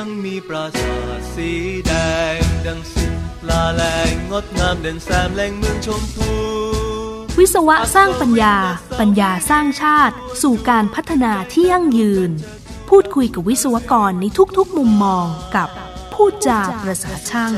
ยังมีปราสาทสีแดงดังสิลาแรงงดงามเด่นแซมแหล่งเมืองชมพูวิศวะสร้างปัญญา ปัญญาสร้างชาติสู่การพัฒนาที่ยั่งยืน พูดคุยกับวิศวกรในทุกๆมุมมองกับพูดจาประสาช่าง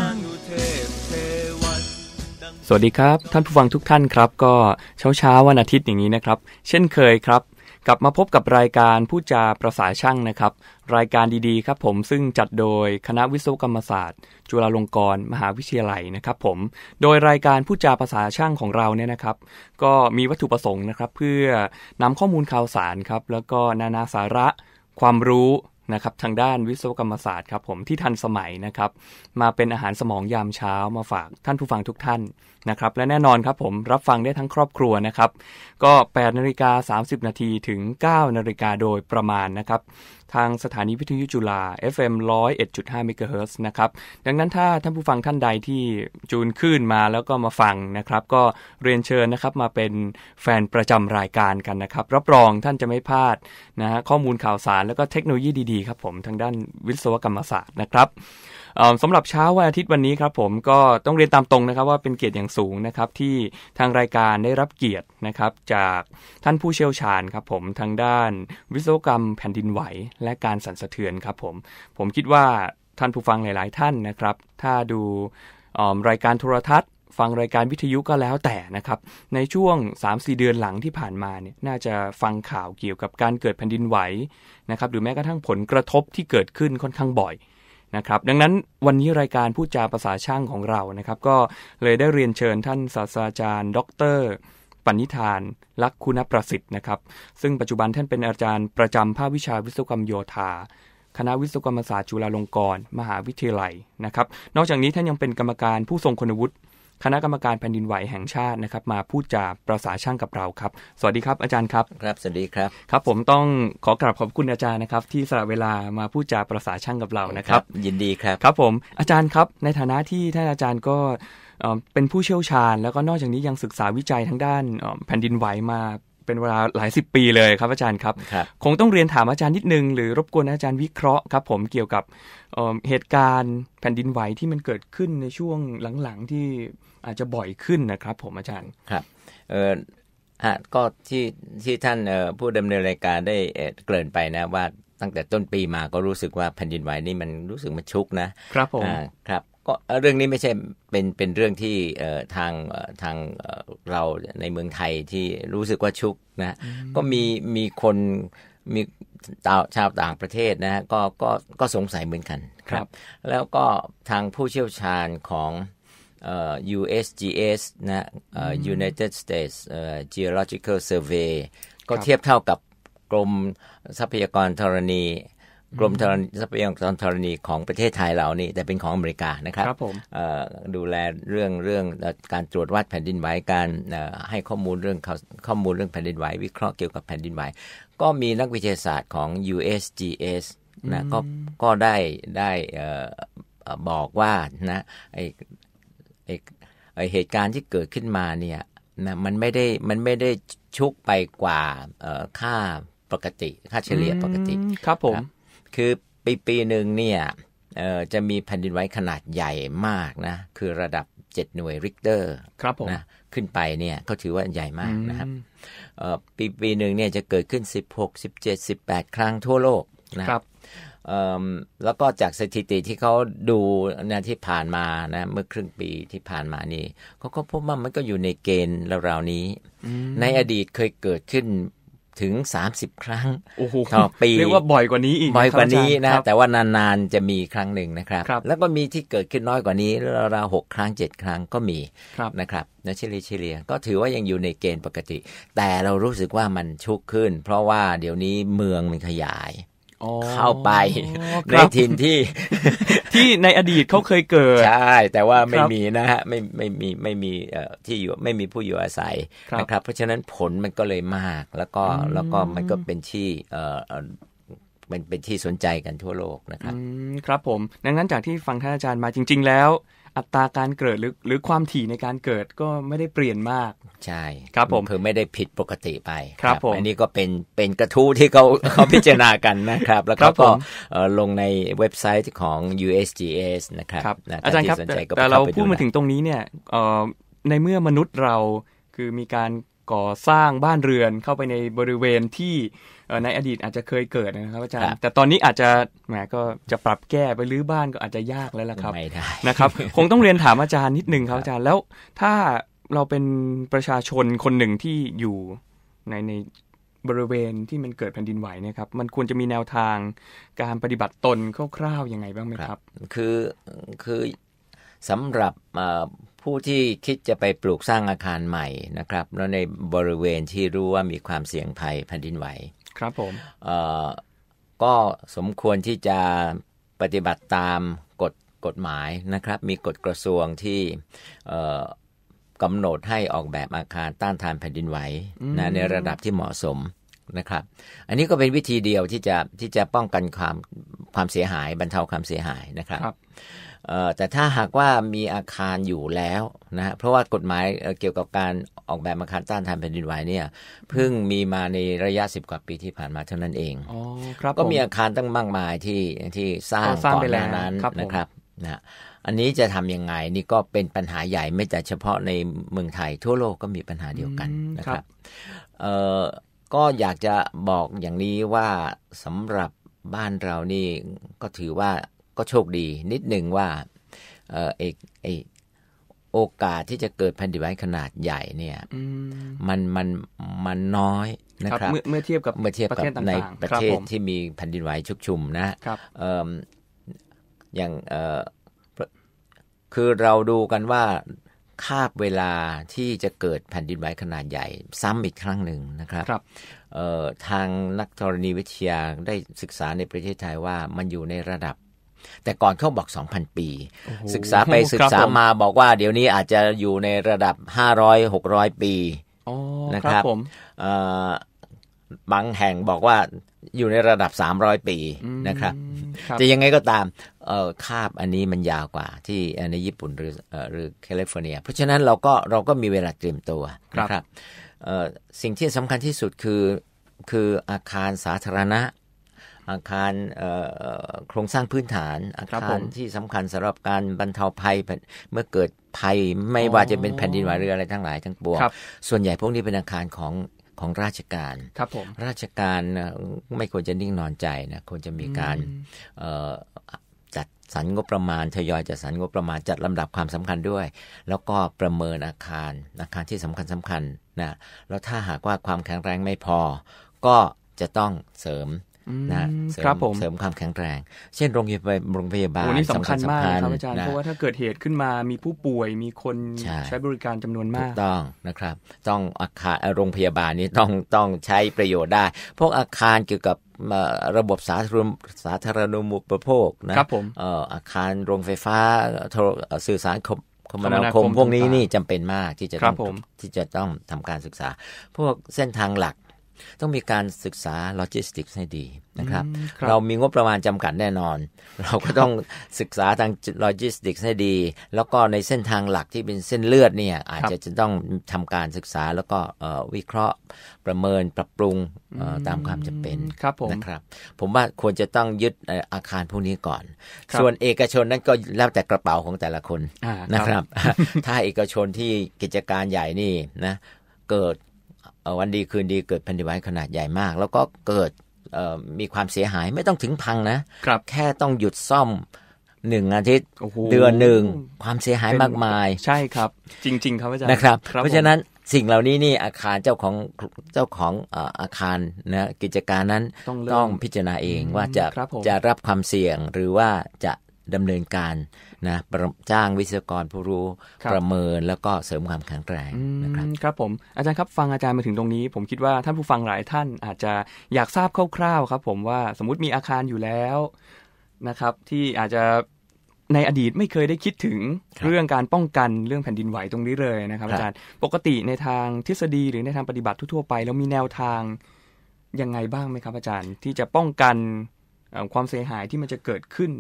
สวัสดีครับท่านผู้ฟังทุกท่านครับ ก็เช้าเช้าวันอาทิตย์อย่างนี้นะครับ เช่นเคยครับกลับมาพบกับรายการผู้จาประสาช่างนะครับ รายการดีๆครับ ผมซึ่งจัดโดยคณะวิศวกรรมศาสตร์ จุฬาลงกรณ์ มหาวิทยาลัยนะครับ ผม โดยรายการผู้จาภาษาช่างของเราเนี่ยนะครับ ก็มีวัตถุประสงค์นะครับ เพื่อนำข้อมูลข่าวสารครับ แล้วก็นานาสาระความรู้นะครับทางด้านวิศวกรรมศาสตร์ครับผมที่ทันสมัยนะครับ มาเป็นอาหารสมองยามเช้ามาฝากท่านผู้ฟังทุกท่านนะครับ และแน่นอนครับผมรับฟังได้ทั้งครอบครัวนะครับ ก็8นาฬิกา 30 นาทีถึง 9นาฬิกาโดยประมาณนะครับทางสถานีวิทยุจุฬา FM 101.5เมกะเฮิร์นะครับ ดังนั้นถ้าท่านผู้ฟังท่านใดที่จูนขึ้นมาแล้วก็มาฟังนะครับ ก็เรียนเชิญนะครับ มาเป็นแฟนประจำรายการกันนะครับ รับรองท่านจะไม่พลาดนะฮะข้อมูลข่าวสารแล้วก็เทคโนโลยีดีๆครับผมทางด้านวิศวกรรมศาสตร์นะครับสำหรับเช้าวันอาทิตย์วันนี้ครับผมก็ต้องเรียนตามตรงนะครับว่าเป็นเกียรติอย่างสูงนะครับที่ทางรายการได้รับเกียรตินะครับจากท่านผู้เชี่ยวชาญครับผมทางด้านวิศวกรรมแผ่นดินไหวและการสั่นสะเทือนครับผมผมคิดว่าท่านผู้ฟังหลายๆ ท่านนะครับถ้าดูรายการโทรทัศน์ ฟังรายการวิทยุก็แล้วแต่นะครับในช่วง 3-4 เดือนหลังที่ผ่านมาเนี่ยน่าจะฟังข่าวเกี่ยวกับการเกิดแผ่นดินไหวนะครับหรือแม้กระทั่งผลกระทบที่เกิดขึ้นค่อนข้างบ่อยนะครับดังนั้นวันนี้รายการพูดจาภาษาช่างของเรานะครับก็เลยได้เรียนเชิญท่าน ศาสตราจารย์ ดรปณิธาน ลักคุณประสิทธิ์นะครับซึ่งปัจจุบันท่านเป็นอาจารย์ประจำภาควิชาวิศวกรรมโยธา คณะวิศวกรรมศาสตร์จุฬาลงกรณ์มหาวิทยาลัยนะครับนอกจากนี้ท่านยังเป็นกรรมการผู้ทรงคุณวุฒิคณะกรรมการแผ่นดินไหวแห่งชาตินะครับมาพูดจาประสาช่างกับเราครับสวัสดีครับ อาจารย์ครับครับสวัสดีครับครับผมต้องขอกราบขอบคุณอาจารย์นะครับที่สละเวลามาพูดจาประสาช่างกับเรานะครับ ยินดีครับครับผมอาจารย์ครับในฐานะที่ท่านอาจารย์ก็เป็นผู้เชี่ยวชาญ แล้วก็นอกจากนี้ยังศึกษาวิจัยทั้งด้านแผ่นดินไหวมาเป็นเวลาหลายสิบปีเลยครับอาจารย์ครับ คงต้องเรียนถามอาจารย์นิดนึง หรือรบกวนอาจารย์วิเคราะห์ครับ ผมเกี่ยวกับเหตุการณ์แผ่นดินไหวที่มันเกิดขึ้นในช่วงหลังๆที่อาจจะบ่อยขึ้นนะครับ ผมอาจารย์ครับเออฮะก็ที่ที่ท่านผู้ดำเนินรายการได้เกริ่นไปนะ ว่าตั้งแต่ต้นปีมาก็รู้สึกว่าแผ่นดินไหวนี่มันรู้สึกมันชุกนะ ครับผมครับก็เรื่องนี้ไม่ใช่ เป็นเป็นเรื่องที่ทางทางเราในเมืองไทยที่รู้สึกว่าชุกนะก็มีมีคน มีชาวต่างประเทศนะฮะก็ก็ก็สงสัยเหมือนกันครับแล้วก็ทางผู้เชี่ยวชาญของ USGS นะ United States Geological Survey ก็เทียบเท่ากับกรมทรัพยากรธรณีกรมทรัพยากรธรณีของประเทศไทยเรานี่แต่เป็นของอเมริกานะครับครับผมดูแลเรื่องเรื่องการตรวจวัดแผ่นดินไหว การให้ข้อมูลเรื่องข้อมูลเรื่องแผ่นดินไหววิเคราะห์เกี่ยวกับแผ่นดินไหว ก็มีนักวิทยาศาสตร์ของ USGS นะ ก็ก็ได้ได้บอกว่านะไอไอเหตุการณ์ที่เกิดขึ้นมาเนี่ยนะมันไม่ได้มันไม่ได้ชุกไปกว่าค่าปกติค่าเฉลี่ยปกติ ครับผมคือปีปีหนึ่งเนี่ยจะมีแผ่นดินไหวขนาดใหญ่มากนะคือระดับ 7 หน่วยริกเตอร์ครับผมนะขึ้นไปเนี่ยก็ถือว่าใหญ่มากนะครับปีปีหนึ่งเนี่ย จะเกิดขึ้น 16 17 18 ครั้งทั่วโลกนะครับแล้วก็จากสถิติที่เขาดูนะที่ผ่านมานะเมื่อครึ่งปีที่ผ่านมานี่เขาก็พบว่ามันก็อยู่ในเกณฑ์ราวๆนี้ ในอดีตเคยเกิดขึ้นถึง 30 ครั้งต่อปีเรียกว่าบ่อยกว่านี้อีกบ่อยกว่านี้นะแต่ว่านานๆจะมีครั้งหนึ่งนะครับ แล้วก็มีที่เกิดขึ้นน้อยกว่านี้ราวหกครั้ง 7 ครั้งก็มีนะครับนะเฉลี่ยเฉลี่ยก็ถือว่ายังอยู่ในเกณฑ์ปกติ แต่เรารู้สึกว่ามันชุกขึ้น เพราะว่าเดี๋ยวนี้เมืองมันขยายเข้าไป ในถิ่นที่ที่ในอดีตเขาเคยเกิด ใช่ แต่ว่าไม่มีนะฮะไม่ไม่มีไม่มีที่อยู่ไม่มีผู้อยู่อาศัยนะครับ เพราะฉะนั้นผลมันก็เลยมากแล้วก็แล้วก็มันก็เป็นที่เป็นเป็นที่สนใจกันทั่วโลกนะครับครับผมดังนั้นจากที่ฟังท่านอาจารย์มาจริง ๆ แล้วอัตราการเกิดหรือหรือความถี่ในการเกิดก็ไม่ได้เปลี่ยนมาก ใช่ ครับผมคือไม่ได้ผิดปกติไป ครับผมอันนี้ก็เป็นเป็นกระทู้ที่เขาเขาพิจารณากันนะครับ แล้วก็ลงในเว็บไซต์ของ USGS นะครับ อาจารย์ครับแต่เราพูดมาถึงตรงนี้เนี่ยในเมื่อมนุษย์เราคือมีการก่อสร้างบ้านเรือนเข้าไปในบริเวณที่ในอดีตอาจจะเคยเกิดนะครับอาจารย์แต่ตอนนี้อาจจะแหมก็จะปรับแก้ไปรื้อบ้านก็อาจจะยากแล้วล่ะครับไไม่ด้นะครับ คงต้องเรียนถามอาจารย์นิดนึงครับอาจารย์แล้วถ้าเราเป็นประชาชนคนหนึ่งที่อยู่ในในบริเวณที่มันเกิดแผ่นดินไหวนะครับ มันควรจะมีแนวทางการปฏิบัติตนคร่าวๆยังไงบ้างไหมครับ คือคือสำหรับผู้ที่คิดจะไปปลูกสร้างอาคารใหม่นะครับ แล้วในบริเวณที่รู้ว่ามีความเสี่ยงภัยแผ่นดินไหว ครับผมก็สมควรที่จะปฏิบัติตามกฎกฎหมายนะครับ มีกฎกระทรวงที่กำหนดให้ออกแบบอาคารต้านทานแผ่นดินไหวนะในระดับที่เหมาะสมนะครับ อันนี้ก็เป็นวิธีเดียวที่จะที่จะป้องกันความความเสียหายบรรเทาความเสียหายนะครับรบแต่ถ้าหากว่ามีอาคารอยู่แล้วนะเพราะว่ากฎหมายเกี่ยวกับการออกแบบอาคารต้านทานแผ่นดินไหวเนี่ยเพิ่งมีมาในระยะ10กว่าปีที่ผ่านมาเท่านั้นเองอครับก็มีอาคารตั้งมากมายที่ ที่สร้างก่อนหน้านั้นนะครับนะอันนี้จะทํำยังไงนี่ก็เป็นปัญหาใหญ่ไม่แต่เฉพาะในเมืองไทยทั่วโลกก็มีปัญหาเดียวกันนะครับก็อยากจะบอกอย่างนี้ว่าสำหรับบ้านเรานี่ก็ถือว่าก็โชคดีนิดหนึ่งว่าเอออกเอกโอกาสที่จะเกิดแผ่นดินไหวขนาดใหญ่เนี่ยมันมันมันน้อยนะครับเมื่อเทียบกับเมื่อเทียบกับในประเทศที่มีแผ่นดินไหวชุกชุมนะอย่างคือเราดูกันว่าคาบเวลาที่จะเกิดแผ่นดินไหวขนาดใหญ่ ซ้ำอีกครั้งหนึ่งนะครับรบทางนักธรณีวิทยาได้ศึกษาในประเทศไทยว่ามันอยู่ในระดับแต่ก่อนเขาบอก 2,000 ปีศึกษาไปศึกษามาบอกว่า เดี๋ยวนี้อาจจะอยู่ในระดับ 500-600 ปีนะครับบางแห่งบอกว่าอยู่ในระดับ 300 ปีนะครับจะยังไงก็ตามคาบอันนี้มันยาวกว่าที่ในญี่ปุ่นหรือหรือแคลิฟอร์เนีย เพราะฉะนั้นเราก็เราก็มีเวลาเตรียมตัวนะครับสิ่งที่สำคัญที่สุดคือคืออาคารสาธารณะอาคารโครงสร้างพื้นฐานอาคารที่สำคัญสำหรับการบรรเทาภัยเมื่อเกิดภัยไม่ว่าจะเป็นแผ่นดินไหวหรืออะไรทั้งหลายทั้งปวงส่วนใหญ่พวกนี้เป็นอาคารของของ ราชการครับผมราชการไม่ควรจะนิ่งนอนใจนะควรจะมีการจัดสรรงบประมาณ ทยอยจัดสรรงบประมาณ จัดลำดับความสำคัญด้วย แล้วก็ประเมินอาคารอาคารที่สำคัญสำคัญนะแล้วถ้าหากว่าความแข็งแรงไม่พอ ก็จะต้องเสริมนะเสริมเสริมความแข็งแรง เช่นโรงพยาบาลโรงพยาบาลสำคัญมากครับอาจารย์ เพราะว่าถ้าเกิดเหตุขึ้นมามีผู้ป่วยมีคนใช้บริการจำนวนมากต้องนะครับ ต้องอาคารโรงพยาบาลนี้ต้องต้องใช้ประโยชน์ได้ พวกอาคารเกี่ยวกับระบบสาธารณสาธารณูปโภคนะครับผมอาคารโรงไฟฟ้าสื่อสารคมนาคมพวกนี้นี่จำเป็นมากที่จะต้องที่จะต้องทำการศึกษา พวกเส้นทางหลักต้องมีการศึกษาโลจิสติกส์ให้ดีนะครับ เรามีงบประมาณจำกัดแน่นอน เราก็ต้องศึกษาทางโลจิสติกส์ให้ดีแล้วก็ในเส้นทางหลักที่เป็นเส้นเลือดเนี่ยอาจจะจะต้องทำการศึกษาแล้วก็วิเคราะห์ประเมินปรับปรุงตามความจำเป็นครับผมนะครับ ผมว่าควรจะต้องยึดอาคารพวกนี้ก่อน ส่วนเอกชนนั้นก็แล้วแต่กระเป๋าของแต่ละคนนะครับ ถ้าเอกชนที่กิจการใหญ่นี่นะเกิดวันดีคืนดีเกิดแผ่นดินไหวขนาดใหญ่มาก แล้วก็เกิดมีความเสียหายไม่ต้องถึงพังนะครับแค่ต้องหยุดซ่อมหนึ่งอาทิตย์เดือนหนึ่งความเสียหายมากมาย ใช่ครับจริงๆครับอาจารย์นะครับ เพราะฉะนั้นสิ่งเหล่านี้นี่ อาคารเจ้าของเจ้าของอาคารนะกิจการนั้น ต้องพิจารณาเองว่าจะจะรับความเสี่ยงหรือว่าจะดำเนินการนะจ้างวิศวกรผู้รู้รประเมินแล้วก็เสริมความแข็งแรงนะครับครับผมอาจารย์ครับฟังอาจารย์มาถึงตรงนี้ ผมคิดว่าท่านผู้ฟังหลายท่านอาจจะอยากทราบคร่าวๆ ครับ ผมว่าสมมติมีอาคารอยู่แล้วนะครับ ที่อาจจะในอดีตไม่เคยได้คิดถึงเรื่องการป้องกันเรื่องแผ่นดินไหวตรงนี้เลยนะครับ อาจารย์ปกติในทางทฤษฎีหรือในทางปฏิบัติทั่วไป แล้วมีแนวทางยังไงบ้างไหมครับ อาจารย์ที่จะป้องกันความเสียหายที่มันจะเกิดขึ้น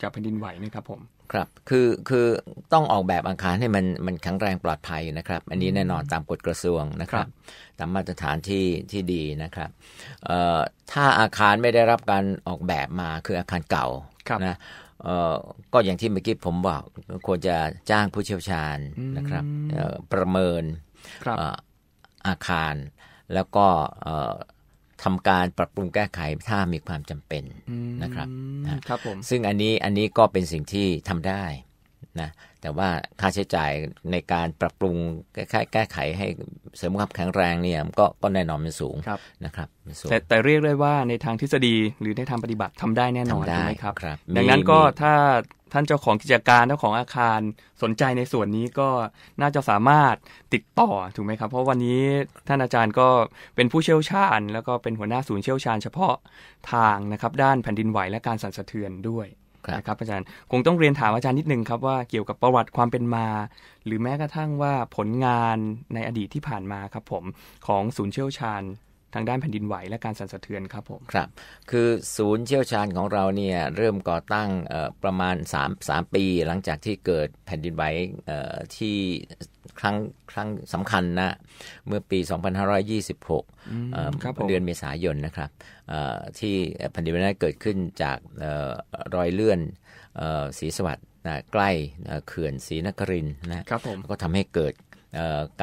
จากแผ่นดินไหวนะครับผมครับ คือ คือต้องออกแบบอาคารให้มัน มันแข็งแรงปลอดภัยนะครับ อันนี้แน่นอนตามกฎกระทรวงนะครับ ตามมาตรฐานที่ ที่ดีนะครับ ถ้าอาคารไม่ได้รับการออกแบบมาคืออาคารเก่านะก็อย่างที่เมื่อกี้ผมบอก ควรจะจ้างผู้เชี่ยวชาญนะครับ ประเมิน อาคาร แล้วก็ทำการปรับปรุงแก้ไขถ้ามีความจำเป็นนะครับนะครับผมซึ่งอันนี้อันนี้ก็เป็นสิ่งที่ทำได้นะแต่ว่าค่าใช้จ่ายในการปรับปรุงแก้แก้ไขให้เสริมความแข็งแรงเนี่ยก็ก็แน่นอนมันสูงนะครับแต่แต่เรียกได้ว่าในทางทฤษฎี หรือในทางปฏิบัติทำได้แน่นอนใช่ไหมครับ ดังนั้นก็ถ้าท่านเจ้าของกิจการเจ้าของอาคารสนใจในส่วนนี้ก็น่าจะสามารถติดต่อถูกไหมครับ เพราะวันนี้ท่านอาจารย์ก็เป็นผู้เชี่ยวชาญแล้วก็เป็นหัวหน้าศูนย์เชี่ยวชาญเฉพาะทางนะครับ ด้านแผ่นดินไหวและการสั่นสะเทือนด้วยนะครับอาจารย์คงต้องเรียนถามอาจารย์นิดนึงครับว่า เกี่ยวกับประวัติความเป็นมา หรือแม้กระทั่งว่าผลงานในอดีตที่ผ่านมาครับผมของศูนย์เชี่ยวชาญทางด้านแผ่นดินไหวและการสั่นสะเทือนครับผม ครับ คือศูนย์เชี่ยวชาญของเราเนี่ยเริ่มก่อตั้งประมาณ 3 3 ปีหลังจากที่เกิดแผ่นดินไหวที่ครั้งครั้งสำคัญนะ เมื่อปี 2526เดือนเมษายนนะครับ ที่แผ่นดินไหวเกิดขึ้นจากรอยเลื่อนสีสวัสด์ใกล้เขื่อนศรีนครินนะครับผมก็ทำให้เกิด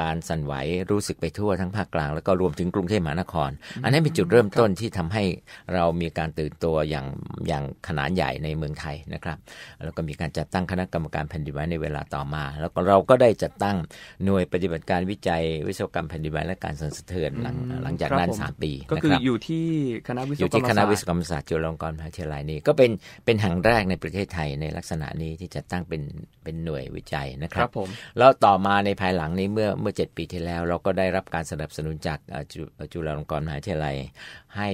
การสั่นไหวรู้สึกไปทั่วทั้งภาคกลางแล้วก็รวมถึงกรุงเทพมหานคร อันนี้เป็นจุดเริ่มต้นที่ทำให้เรามีการตื่นตัวอย่างอย่างขนาดใหญ่ในเมืองไทยนะครับแล้วก็มีการจัดตั้งคณะกรรมการแผ่นดินไหวในเวลาต่อมา แล้วก็เราก็ได้จัดตั้งหน่วยปฏิบัติการวิจัยวิศวกรรมแผ่นดินไหวและการสั่นสะเทือนหลังหลังจากนั้น3ปีก็คืออยู่ที่คณะวิศวกรรมศาสตร์อยู่ที่คณะวิศวกรรมศาสตร์จุฬาลงกรณ์มหาวิทยาลัยนี่ก็เป็นเป็นแห่งแรกในประเทศไทยในลักษณะนี้ที่จัดตั้งเป็นเป็นหน่วยวิจัยนะครับแล้วต่อมาในภายหลังนีี้เมื่อเมื่อ 7 ปีที่แล้วเราก็ได้รับการสนับสนุนจากจุฬาลงกรณ์มหาวิทยาลัย ให้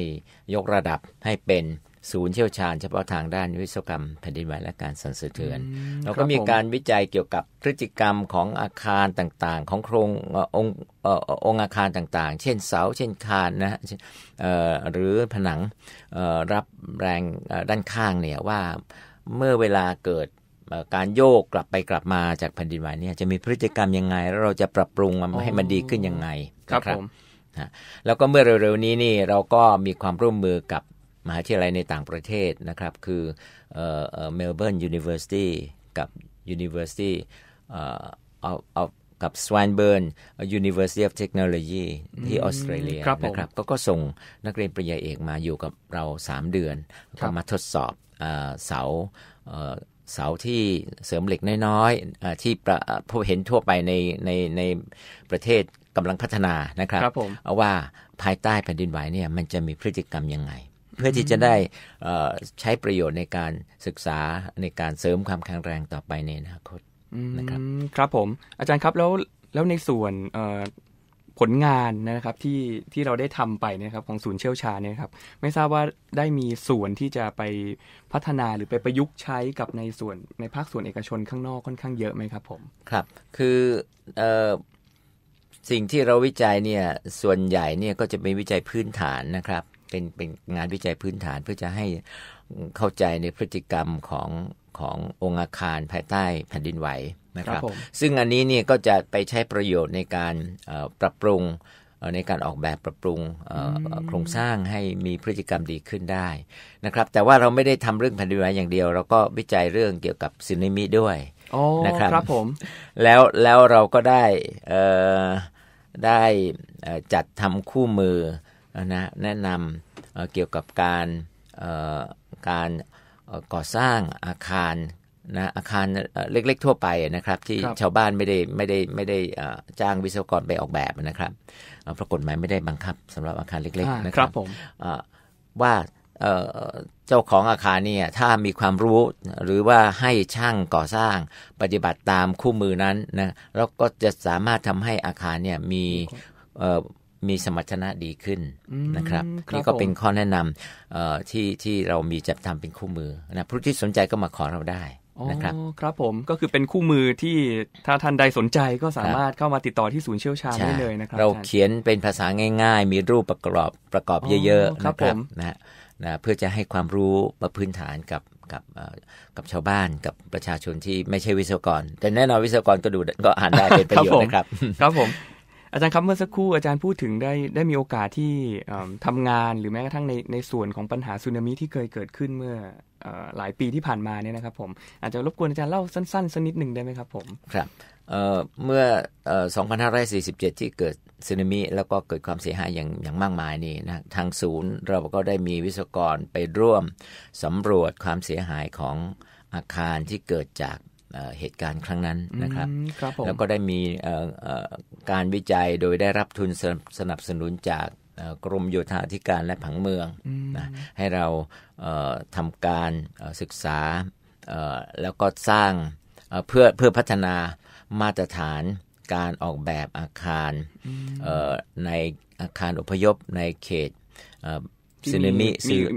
ยกระดับให้เป็นศูนย์เชี่ยวชาญเฉพาะทางด้านวิศวกรรม แผ่นดินไหวและการสั่นสะเทือน เราก็มีการวิจัยเกี่ยวกับพฤติกรรมของอาคารต่างๆ ของโครงองค์องอาคารต่างๆ เช่นเสาเช่นคานนะหรือผนังรับแรงด้านข้างเนี่ยว่าเมื่อเวลาเกิดการโยกกลับไปกลับมาจากแผ่นดินไหวเนี่ยจะมีพฤติกรรมยังไง แล้วเราจะปรับปรุงมันให้มันดีขึ้นยังไง ครับผมแล้วก็เมื่อเร็วๆนี้นี่เราก็มีความร่วมมือกับมหาวิทยาลัยในต่างประเทศนะครับคือเมลเบิร์นยูนิเวอร์ซิตี้กับเวอร์ซิตี้เอาเอากับ s w i n b u r n ิ University of Technology ที่ออสเตรเลียนะครับก็ก็ส่งนักเรียนปริญญาเอกมาอยู่กับเรา 3 เดือนมาทดสอบเสาเสาที่เสริมเหล็กน้อยๆที่ผู้เห็นทั่วไปในในในประเทศกำลังพัฒนานะครับรบว่าภายใต้แผ่นดินไหวเนี่ยมันจะมีพฤติกรรมยังไง เพื่อที่จะได้ใช้ประโยชน์ในการศึกษาในการเสริมความแข็งแรงต่อไปในอนาคตนะครับครับผม อาจารย์ครับแล้วแล้วในส่วนผลงานนะครับที่ที่เราได้ทำไปนะครับของศูนย์เชี่ยวชาญเนี่ยครับ ไม่ทราบว่าได้มีส่วนที่จะไปพัฒนาหรือไปประยุกต์ใช้กับในส่วนในภาคส่วนเอกชนข้างนอกค่อนข้างเยอะไหมครับ ผม ครับคือออสิ่งที่เราวิจัยเนี่ยส่วนใหญ่เนี่ยก็จะเป็นวิจัยพื้นฐานนะครับ เป็นเป็นงานวิจัยพื้นฐานเพื่อจะให้เข้าใจในพฤติกรรมของขององค์อาคารภายใต้แผ่นดินไหวะครับรบซึ่งอันนี้เนี่ยก็จะไปใช้ประโยชน์ในการปรับปรุงในการออกแบบปรับปรุงโครงสร้างให้มีพฤติกรรมดีขึ้นได้นะครับแต่ว่าเราไม่ได้ทำเรื่องแผ่นดินไหวอย่างเดียว เราก็วิจัยเรื่องเกี่ยวกับสึนามิด้วยนะครับรบผมแล้วแล้วเราก็ได้ได้จัดทำคู่มือนะแนะนำเกี่ยวกับการการก่อสร้างอาคารนะอาคารเล็กๆทั่วไปนะครับที่ชาวบ้านไม่ได้ไม่ได้ไม่ได้จ้างวิศวกรไปออกแบบนะครับเพราะกฎหมายไม่ได้บังคับ สำหรับอาคารเล็กๆนะครับว่าเจ้าของอาคารเนี่ยถ้ามีความรู้หรือว่าให้ช่างก่อสร้างปฏิบัติตามคู่มือนั้นนะแล้วก็จะสามารถทำให้อาคารเนี่ยมีมีสมรรถนะดีขึ้นนะครับนี่ก็เป็นข้อแนะนำที่ที่เรามีจัดทำเป็นคู่มือนะผู้ที่สนใจก็มาขอเราได้นะครับครับผมก็คือเป็นคู่มือที่ถ้าท่านใดสนใจก็สามารถเข้ามาติดต่อที่ศูนย์เชี่ยวชาญได้เลยนะครับ เราเขียนเป็นภาษาง่ายๆ มีรูปประกอบประกอบเยอะๆนะครับนะนะเพื่อจะให้ความรู้มาพื้นฐานกับกับกับชาวบ้านกับประชาชนที่ไม่ใช่วิศวกร แต่แน่นอนวิศวกรก็ดูก็อ่านได้เป็นประโยชน์นะครับ ครับผมอาจารย์ครับเมื่อสักครู่อาจารย์พูดถึง ได้ได้มีโอกาสที่ทำงานหรือแม้กระทั่งในในส่วนของปัญหาสึนามิที่เคยเกิดขึ้นเมื่อหลายปีที่ผ่านมาเนี่ยนะครับผมอาจจะรบกวนอาจารย์ เล่าสั้นๆ สักนิดหนึ่งได้ไหมครับผมครับเมื่อ 2547 ที่เกิดสึนามิ แล้วก็เกิดความเสียหายอย่างอย่างมากมายนี่นะทางศูนย์เราก็ได้มีวิศวกรไปร่วมสำรวจความเสียหายของอาคารที่เกิดจากเหตุการณ์ครั้งนั้นนะครับรบแล้วก็ได้มีการวิจัยโดยได้รับทุนสนับสนุนจากกรมโยธาธิการและผังเมืองนะให้เราทำการศึกษาแล้วก็สร้างเพื่อเพื่อพัฒนามาตรฐานการออกแบบอาคารในอาคารอพยพในเขตสึนามิ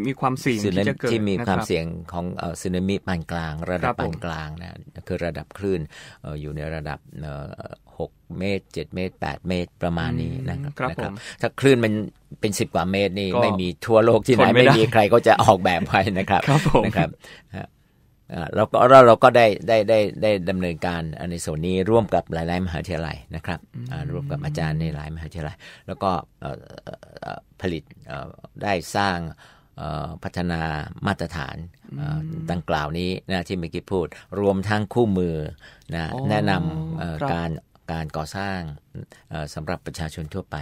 มีความเสี่ยงที่จะเกิดที่มีความเสี่ยงของสึนามิปานกลาง ระดับปานกลางนะคือระดับคลื่น อยู่ในระดับหกเมตรเจ็ดเมตรแปดเมตรประมาณนี้นะครับ ถ้าคลื่นมันเป็นสิบกว่าเมตรนี่ไม่มีทั่วโลกที่ไหน ไม่มีใครก็จะออกแบบไว้นะครับนะครับเราก็เราเราก็ได้ได้ได้ได้ดำเนินการในส่วนนี้ร่วมกับหลายๆ มหาวิทยาลัยนะครับ ร่วมกับอาจารย์ในหลายมหาวิทยาลัย แล้วก็ผลิตได้สร้างพัฒนามาตรฐานดังกล่าวนี้นะที่เมื่อกี้พูด รวมทั้งคู่มือนะแนะนำการการก่อสร้างสำหรับประชาชนทั่วไป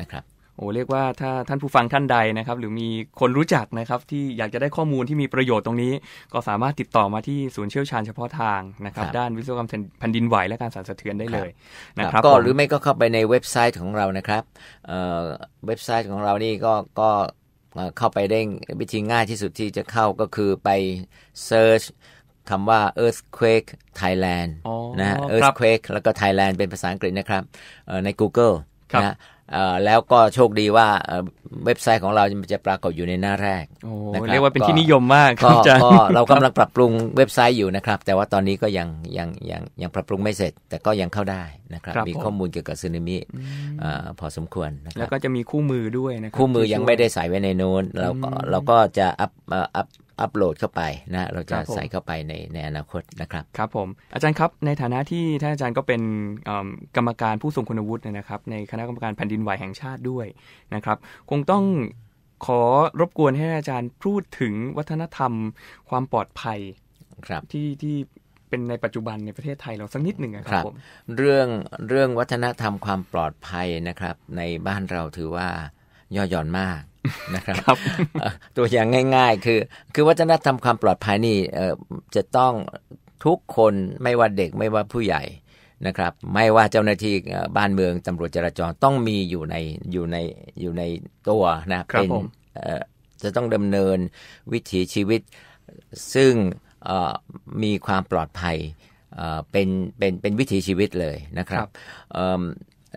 นะครับโอ้เรียกว่าถ้าท่านผู้ฟังท่านใดนะครับ หรือมีคนรู้จักนะครับที่อยากจะได้ข้อมูลที่มีประโยชน์ตรงนี้ ก็สามารถติดต่อมาที่ศูนย์เชี่ยวชาญเฉพาะทางนะครับ ด้านวิศวกรรมแผ่นดินไหว และการสั่นสะเทือนได้เลย นะครับก็หรือไม่ก็เข้าไปในเว็บไซต์ของเรานะครับเว็บไซต์ของเรานี่ก็ก็เข้าไปได้วิธีง่ายที่สุดที่จะเข้าก็คือไปเซิร์ชคำว่า earthquake Thailand นะ earthquake แล้วก็ Thailand เป็นภาษาอังกฤษนะครับใน Google นะแล้วก็โชคดีว่าเว็บไซต์ของเราจะปรากฏอยู่ในหน้าแรกเรียกว่าเป็นที่นิยมมากครับก็เรากำลังปรับปรุงเว็บไซต์อยู่นะครับ แต่ว่าตอนนี้ก็ยังยังยังยังปรับปรุงไม่เสร็จ แต่ก็ยังเข้าได้นะครับ มีข้อมูลเกี่ยวกับซึนามิพอสมควรนะครับ แล้วก็จะมีคู่มือด้วยนะครับ คู่มือยังไม่ได้ใส่ไว้ในโน้นเราก็เราก็จะอัพอัพอัปโหลดเข้าไปนะ เราจะใส่เข้าไปในในอนาคตนะครับ ครับผม อาจารย์ครับ ในฐานะที่ท่านอาจารย์ก็เป็นกรรมการผู้ทรงคุณวุฒินะครับ ในคณะกรรมการแผ่นดินไหวแห่งชาติด้วยนะครับคงต้องขอรบกวนให้อาจารย์พูดถึงวัฒนธรรมความปลอดภัยครับที่ที่เป็นในปัจจุบันในประเทศไทยเราสักนิดหนึ่งครับรบเรื่องเรื่องวัฒนธรรมความปลอดภัยนะครับในบ้านเราถือว่าย่อหย่อนมากนะครับรบตัวอย่างง่ายๆคือคือวัฒนธรรมความปลอดภัยนี่จะต้องทุกคนไม่ว่าเด็กไม่ว่าผู้ใหญ่นะครับไม่ว่าเจ้าหน้าที่บ้านเมืองตำรวจจราจรต้องมีอยู่ในอยู่ในอยู่ในตัวนะเป็นจะต้องดำเนินวิถีชีวิตซึ่งมีความปลอดภัยเป็นเป็นเป็นวิถีชีวิตเลยนะครับรบ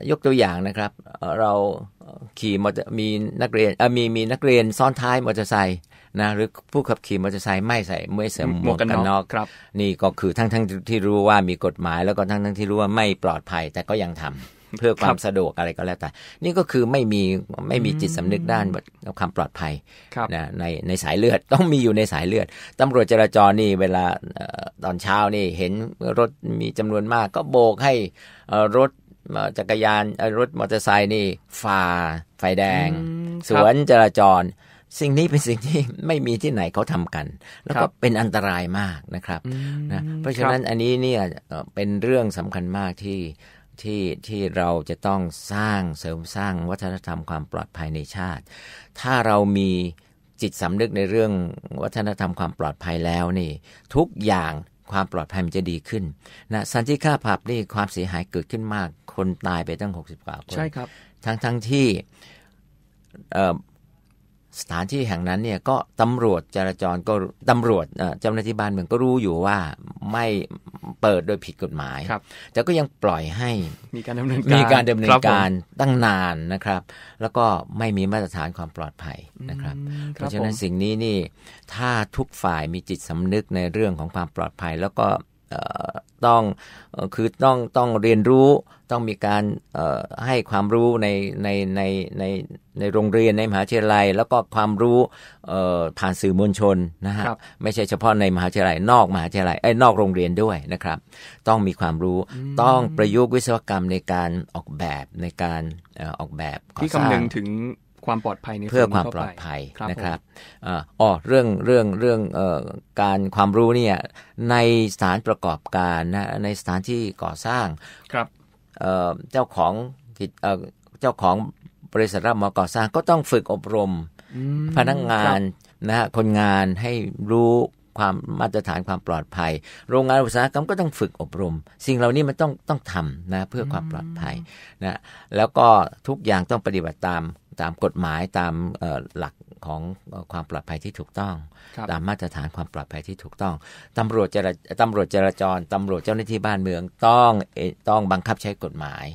ยกตัวอย่างนะครับเราขี่มอเตอร์มีนักเรียนมีมีนักเรียนซ้อนท้ายมอเตอร์ไซคนะหรือผู้ขับขี่มอเตอร์ไซค์ไม่ใส่ไม่เสริมหมวกกันน็อกนี่ก็คือทั้งทั้งที่รู้ว่ามีกฎหมาย แล้วก็ทั้งทั้งที่รู้ว่าไม่ปลอดภัย แต่ก็ยังทำเพื่อความสะดวกอะไรก็แล้วแต่ นี่ก็คือไม่มีไม่มีจิตสำนึกด้านความปลอดภัยนะใน ในสายเลือดต้องมีอยู่ในสายเลือด ตำรวจจราจรนี่เวลาตอนเช้านี่เห็นรถมีจำนวนมาก ก็โบกให้รถจักรยานรถมอเตอร์ไซค์นี่ฝ่าไฟแดง สวนจราจรสิ่งนี้เป็นสิ่งที่ไม่มีที่ไหนเขาทำกันแล้วก็เป็นอันตรายมากนะครับนะเพราะฉะนั้นอันนี้เนี่ยเป็นเรื่องสำคัญมากที่ที่ที่เราจะต้องสร้างเสริมสร้างวัฒนธรรมความปลอดภัยในชาติ ถ้าเรามีจิตสำนึกในเรื่องวัฒนธรรมความปลอดภัยแล้วนี่ ทุกอย่างความปลอดภัยมันจะดีขึ้นนะสันติค่าผับนี่ความเสียหายเกิดขึ้นมากคนตายไปตั้ง60กว่าคนใช่ครับ ทั้งทั้งที่สถานที่แห่งนั้นเนี่ยก็ตำรวจจราจรก็ตำรวจเจ้าหน้าที่บ้านเมืองก็รู้อยู่ว่าไม่เปิดโดยผิดกฎหมาย แต่ก็ยังปล่อยให้มีการดำเนินการมีการดำเนินการตั้งนานนะครับ แล้วก็ไม่มีมาตรฐานความปลอดภัยนะครับ เพราะฉะนั้นสิ่งนี้นี่ถ้าทุกฝ่ายมีจิตสำนึกในเรื่องของความปลอดภัยแล้วก็ต้องคือต้องต้องเรียนรู้ต้องมีการให้ความรู้ในในในในในโรงเรียนในมหาวิทยาลัยแล้วก็ความรู้ผ่านสื่อมวลชนนะฮะไม่ใช่เฉพาะในมหาวิทยาลัยนอกมหาวิทยาลัยไอ้นอกโรงเรียนด้วยนะครับ ต้องมีความรู้ต้องประยุกต์วิศวกรรมในการออกแบบในการออกแบบที่คำนึงถึงความปลอดภัยเพื่อความปลอดภัยนะครับอ๋อ เรื่องเรื่องเรื่องการความรู้เนี่ยในสถานประกอบการนะในสถานที่ก่อสร้าง ครับเจ้าของเจ้าของบริษัทรับเหมาก่อสร้างก็ต้องฝึกอบรม พนักงานนะฮะคนงานให้รู้ความมาตรฐานความปลอดภัย โรงงานอุตสาหกรรมก็ต้องฝึกอบรมสิ่งเหล่านี้มันต้องต้องทำนะเพื่อความปลอดภัยนะแล้วก็ทุกอย่างต้องปฏิบัติตามตามกฎหมายตามหลักของความปลอดภัยที่ถูกต้อง ตามมาตรฐานความปลอดภัยที่ถูกต้อง ตำรวจจราตำรวจจราจรตำรวจเจ้าหน้าที่บ้านเมืองต้องต้องบังคับใช้กฎหมาย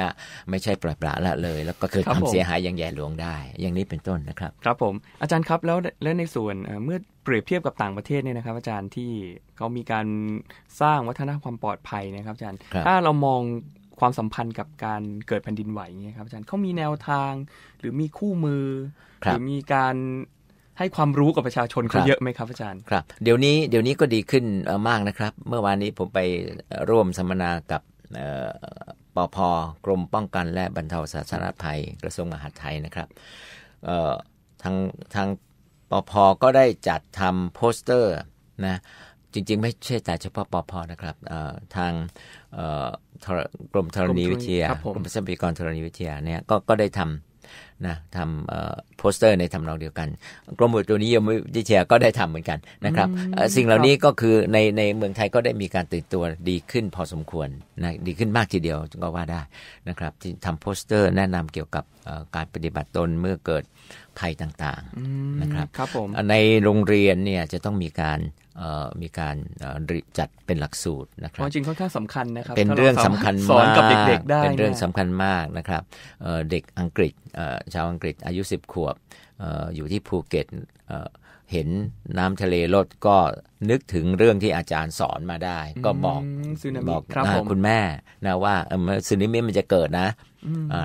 นะไม่ใช่ปล่อยปละละเลยแล้วก็คือทำเสียหายอย่างใหญ่หลวงได้ อย่างนี้เป็นต้นนะครับครับผม อาจารย์ครับแล้วและในส่วนเมื่อเปรียบเทียบกับต่างประเทศเนี่ยนะครับอาจารย์ที่เขามีการสร้างวัฒนธรรมความปลอดภัยนะครับอาจารย์ถ้าเรามองความสัมพันธ์กับการเกิดแผ่นดินไหวเงี้ยครับอาจารย์เขามีแนวทางหรือมีคู่มือ หรือมีการให้ความรู้กับประชาชนเขาเยอะไหมครับ อาจารย์ครับ เดี๋ยวนี้เดี๋ยวนี้ก็ดีขึ้นมากนะครับ เมื่อวานนี้ผมไปร่วมสัมมนากับปอพกรมป้องกันและบรรเทาสาธารณภัยกระทรวงมหาดไทยนะครับทางทางปอพก็ได้จัดทำโปสเตอร์นะจริงๆไม่ใช่แต่เฉพาะปอพอนะครับทางกรมธรณีวิทยากรมทรัพยากรธรณีวิทยาเนี่ยก็ได้ทำนะทำโปสเตอร์ในทำนองเดียวกันกรมอุตุนิยมวิทยาก็ได้ทำเหมือนกันนะครับสิ่งเหล่านี้ก็คือในในเมืองไทยก็ได้มีการตื่นตัวดีขึ้นพอสมควรนะดีขึ้นมากทีเดียวก็ว่าได้นะครับ ที่ทำโปสเตอร์ แนะนำเกี่ยวกับการปฏิบัติตนเมื่อเกิดภัยต่าง ๆนะครับรบในโรงเรียนเนี่ยจะต้องมีการมีการจัดเป็นหลักสูตรนะครับจริงค่อนข้างสำคัญนะครับเป็นเรื่องสำคัญมากกับเด็กๆได้เป็นเรื่องสำคัญมากนะครับเด็กอังกฤษชาวอังกฤษอายุ 10 ขวบอยู่ที่ภูเก็ตเห็นน้ำทะเลลดก็นึกถึงเรื่องที่อาจารย์สอนมาได้ ก็บอกบอกคุณแม่นะว่าซึนามิมันจะเกิดนะ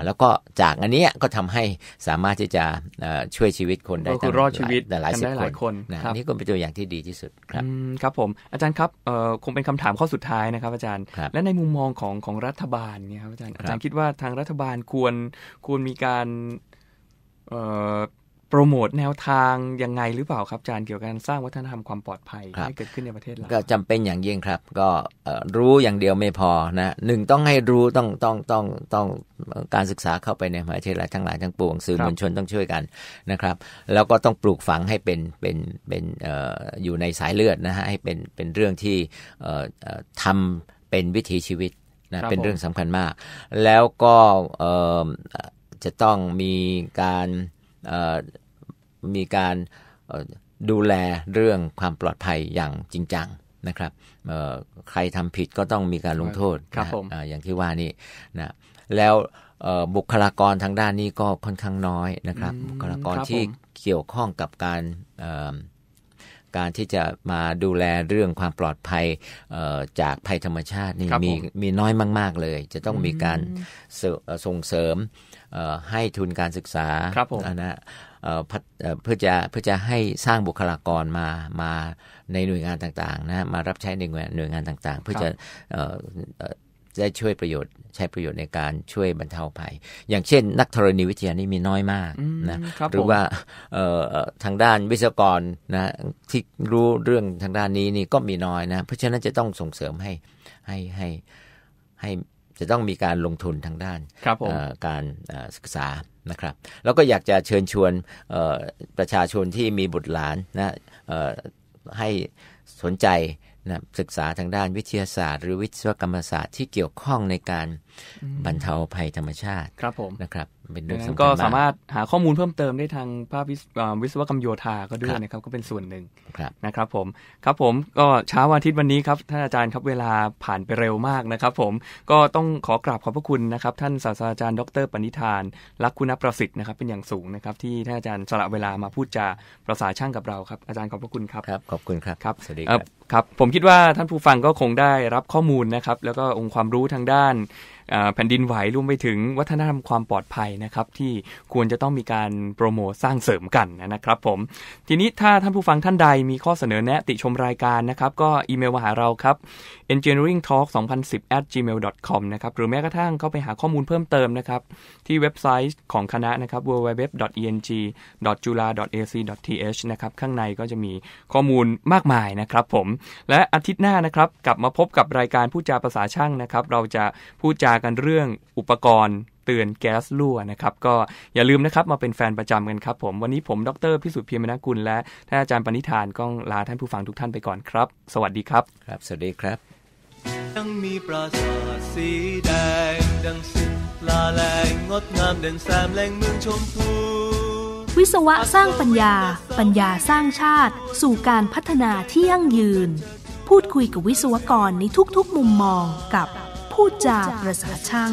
แล้วก็จากอันนี้ก็ทำให้สามารถที่จะช่วยชีวิตคนได้ตั้งอรอดชีวิตหลายสิบคนนนี่ก็เป็นตัวอย่างที่ดีที่สุดครับครับผม อาจารย์ครับคงเป็นคำถามข้อสุดท้ายนะครับ อาจารย์ และในมุมมองของของรัฐบาลเนี่ยครับอาจารย์อาจารย์คิดว่าทางรัฐบาลควรควรมีการโปรโมทแนวทาง ยังไงหรือเปล่า ครับอาจารย์เกี่ยวกับการสร้างวัฒนธรรมความปลอดภัยให้เกิดขึ้นในประเทศเราก็จำเป็นอย่างยิ่งครับก็รู้อย่างเดียวไม่พอนะหนึ่งต้องให้รู้ต้องต้องต้องต้องการศึกษาเข้าไปในมหาวิทยาลัยทั้งหลายทั้งปวงสื่อมวลชนต้องช่วยกันนะครับ แล้วก็ต้องปลูกฝังให้เป็นเป็นเป็นอยู่ในสายเลือดนะฮะให้เป็นเป็นเรื่องที่ทำเป็นวิถีชีวิตนะเป็นเรื่องสำคัญมาก แล้วก็จะต้องมีการมีการดูแลเรื่องความปลอดภัยอย่างจริงจังนะครับใครทำผิดก็ต้องมีการลงโทษนะอย่างที่ว่านี่นะแล้วบุคลากรทางด้านนี้ก็ค่อนข้างน้อยนะครับ บุคลากรที่เกี่ยวข้องกับการการที่จะมาดูแลเรื่องความปลอดภัยจากภัยธรรมชาตินี่มีมีน้อยมาก ๆเลย จะต้องมีการส่งเสริมให้ทุนการศึกษานะเพื่อจะเพื่อจะให้สร้างบุคลากรมามาในหน่วยงานต่างๆนะมารับใช้ในหน่วยหน่วยงานต่างๆ เพื่อจะได้ช่วยประโยชน์ ใช้ประโยชน์ในการช่วยบรรเทาภัยอย่างเช่น นักธรณีวิทยานี่มีน้อยมากนะรหรือว่าทางด้านวิศวกรนะที่รู้เรื่องทางด้านนี้นี่ก็มีน้อยนะเพราะฉะนั้นจะต้องส่งเสริมให้ให้ให้ให้จะต้องมีการลงทุนทางด้านการศึกษานะครับแล้วก็อยากจะเชิญชวนประชาชนที่มีบุตรหลานนะให้สนใจนะศึกษาทางด้านวิทยาศาสตร์ หรือวิศวกรรมศาสตร์ที่เกี่ยวข้องในการบรรเทาภัยธรรมชาติ ครับผมนะครับเป็นเรื่องสำคัญก็สามารถหาข้อมูลเพิ่มเติมได้ทางภาควิศวกรรมโยธาก็ด้วยนะครับ ก็เป็นส่วนหนึ่งนะครับผมครับผมก็เช้าวันอาทิตย์วันนี้ครับท่านอาจารย์ครับเวลาผ่านไปเร็วมากนะครับ ผมก็ต้องขอกราบขอบพระคุณนะครับ ท่านศาสตราจารย์ดร ปณิธาน รักคุณประสิทธิ์นะครับเป็นอย่างสูงนะครับ ที่ท่านอาจารย์สละเวลามาพูดจาประสาช่างกับเราครับอาจารย์ขอบพระคุณครับครับขอบคุณครับครับสวัสดีครับครับ ผมคิดว่าท่านผู้ฟังก็คงได้รับข้อมูลนะครับ แล้วก็องค์ความรู้ทางด้านแผ่นดินไหวรวมไปถึงวัฒนธรรมความปลอดภัยนะครับ ที่ควรจะต้องมีการโปรโมทสร้างเสริมกันนะครับผม ทีนี้ถ้าท่านผู้ฟังท่านใดมีข้อเสนอแนะติชมรายการนะครับก็อีเมลมาหาเราครับ engineeringtalk 2 0 1 0 gmail com นะครับหรือแม้กระทั่งเข้าไปหาข้อมูลเพิ่มเติมนะครับ ที่เว็บไซต์ของคณะนะครับ www.eng.jula.ac.th นะครับข้างในก็จะมีข้อมูลมากมายนะครับผมและอาทิตย์หน้านะครับกลับมาพบกับรายการผู้จาภาษาช่างนะครับเราจะพูดจากันเรื่องอุปกรณ์เตือนแก๊สรั่วนะครับก็อย่าลืมนะครับมาเป็นแฟนประจำกันครับผมวันนี้ผมดรพิสุทธิ์เพียรมนากุลและท่านอาจารย์ปณิธานก้องลาท่านผู้ฟังทุกท่านไปก่อนครับสวัสดีครับ ครับสวัสดีครับ ยังมีปราสาทสีแดงดังสิลาแรงงดงามด่นแซมแรงเมืองชมพูวิศวะสร้างปัญญา ปัญญาสร้างชาติ สู่การพัฒนาที่ยั่งยืน พูดคุยกับวิศวกรในทุก ๆ มุมมองกับพูดจาประสาช่าง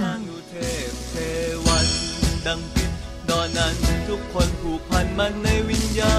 ดังปิดดอนนั้นทุกคนผูกพันมันในวิญญา